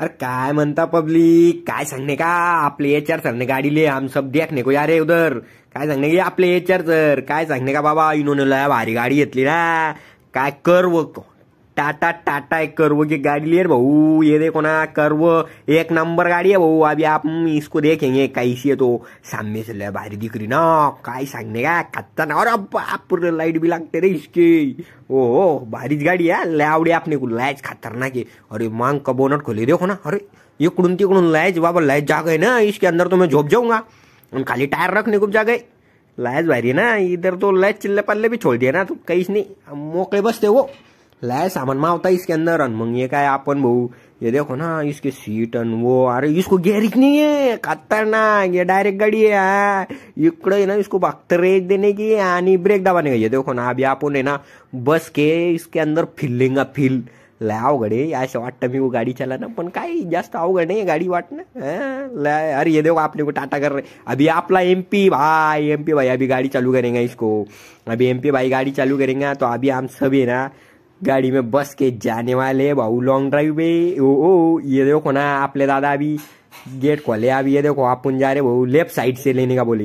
अरे काय म्हणता पब्लिक काय सांगणे का आपले एच आर सांगणे गाडीले आम सब देखने को यार उधर काय सांगणे आपले एच आर सर काय सांगणे का बाबा इनोने भारी गाडी घेतली ना काय कर बघतो टाटा टाटा एक कर्व की गाड़ी ले बहू ये देखो ना कर्व एक नंबर गाड़ी है बहू अभी आप इसको देखेंगे कैसी है तो सामने से ले भारी दिख रही ना कई सामने का कत्ता ना और अब आप लाइट भी लागते रे इसकी ओहो भारी गाड़ी है लावडी आपने को लैच खतरनाक है अरे मांग का बोनट खोली देखो ना अरे ये कुड़न तिकड़ून लैच बाबा लैच जा गए ना इसके अंदर तो मैं झोप जाऊंगा उन खाली टायर रखने को जा गए लैच भारी है ना इधर तो लैच चिल्ले पल्ले भी छोड़ दिया ना तो कहीं नहीं मौके बसते वो लाए सामान होता है इसके अंदर अन ये का अपन बहु ये देखो ना इसके सीट अन वो अरे इसको गैरिक नहीं है खतरनाक ये डायरेक्ट गाड़ी है इकड़े ना इसको रेज देने की यानी ब्रेक दबाने का ये देखो ना अभी आप है ना बस के इसके अंदर फील लेंगे फील लाओ गड़े ऐसे वाट वो मी गाडी चलाना पन का जास्त गड़े ये गाडी वाटना लय अरे ये देखो आपने को टाटा कर रहे अभी आपला एम पी भाई एम पी भाई अभी गाड़ी चालू करेंगे इसको अभी एम पी भाई गाड़ी चालू करेंगे तो अभी हम सभी ना गाड़ी में बस के जाने वाले बाबू लॉन्ग ड्राइव पे ओ ओ ये देखो ना आपले दादा अभी गेट खोले अभी ये देखो आप जा रहे भाऊ लेफ्ट साइड से लेने का बोले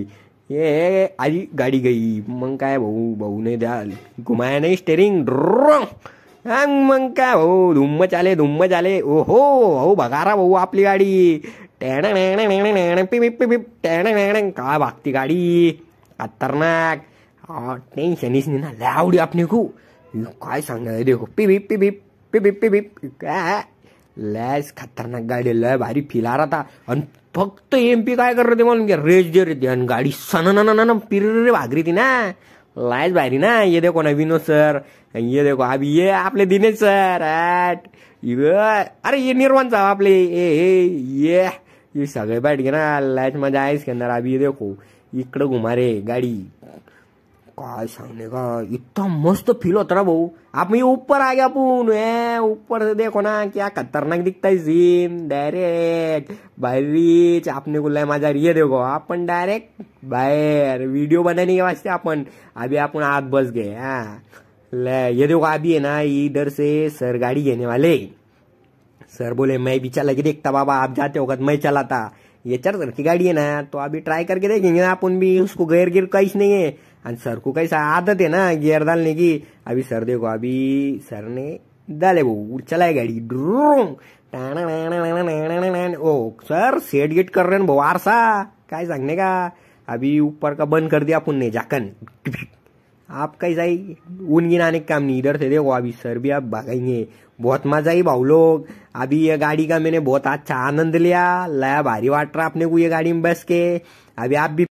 ये आज गाड़ी गई मग है भाऊ भाऊ ने घुमाया नहीं स्टेरिंग मग काय भाऊ धुम्म चाले धुम्म चाले ओ हो भाऊ बघा रा भाऊ आपली गाडी का भागती गाडी खतरनाक टेन्शनीच नाही ना लय अपने को काय सांगणार देखो पिबीप पिबीप पिबीप पिबीप काय लॅस खतरनाक गाडी लय भारी फिलार आता आणि फक्त एम पी काय करते म्हणून घ्या रेस जे रेती आणि गाडी पिर पिरे भागरी ती ना लायच भारी ना ये देखो ना विनोद सर ये देखो अभि ये आपले दिनेश सर ॲट अरे ये निर्वाण साहेब आपले ए ये सगळे बैठ घे ना लायच मजा आहेस घेणार अभि ये देखो इकडं घुमा रे गाडी काय सामने का इतना मस्त फील होता ना भाऊ आप ये ऊपर आ गया पून ऊपर से देखो ना क्या खतरनाक दिखता है सीन डायरेक्ट भाई रीच आपने बोला मजा रही है देखो अपन डायरेक्ट बाहर वीडियो बनाने के वास्ते अपन अभी अपन हाथ बस गए ले ये देखो अभी है ना इधर से सर गाड़ी घेने वाले सर बोले मैं भी चला के देखता बाबा आप जाते होगा मैं चलाता ये चार सर की गाड़ी है ना तो अभी ट्राई करके देखेंगे ना अपन भी उसको गैर गिर कुछ नहीं है सर को कैसा आदत है ना गियर डालने की अभी सर देखो अभी सर ने डाले वो चलाए गाड़ी ड्रोंग ओ सर सेट गेट कर रहे भाऊ का अभी ऊपर का बंद कर दिया पुन्ने जाकन आप कैसा ही ऊन गिनाने का काम नहीं इधर से देखो अभी सर भी आप भागेंगे बहुत मजा आई भाव लोग अभी ये गाड़ी का मैंने बहुत अच्छा आनंद लिया लाया भारी वाट रहा अपने को ये गाड़ी में बस के अभी आप भी